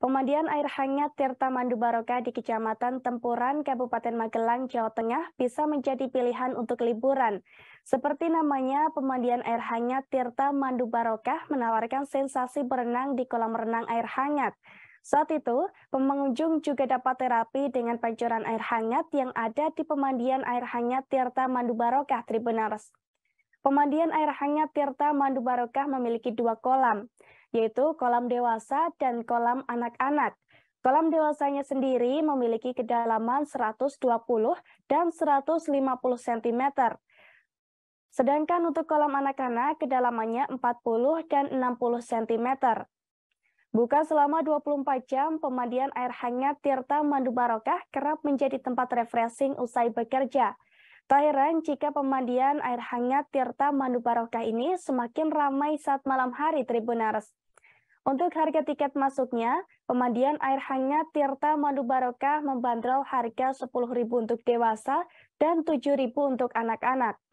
Pemandian air hangat Tirta Mandu Baroka di Kecamatan Tempuran, Kabupaten Magelang, Jawa Tengah bisa menjadi pilihan untuk liburan. Seperti namanya, pemandian air hangat Tirta Mandu Barokah menawarkan sensasi berenang di kolam renang air hangat. Saat itu, pengunjung juga dapat terapi dengan pancuran air hangat yang ada di pemandian air hangat Tirta Mandu Barokah Tribunars. Pemandian air hangat Tirta Mandu Barokah memiliki dua kolam yaitu kolam dewasa dan kolam anak-anak. Kolam dewasanya sendiri memiliki kedalaman 120 dan 150 cm. Sedangkan untuk kolam anak-anak kedalamannya 40 dan 60 cm. Buka selama 24 jam, pemandian air hangat Tirta Mandu Barokah kerap menjadi tempat refreshing usai bekerja. Tak heran jika pemandian air hangat Tirta Mandu Barokah ini semakin ramai saat malam hari Tribunars. Untuk harga tiket masuknya, pemandian air hangat Tirta Mandu Barokah membanderol harga Rp10.000 untuk dewasa dan Rp7.000 untuk anak-anak.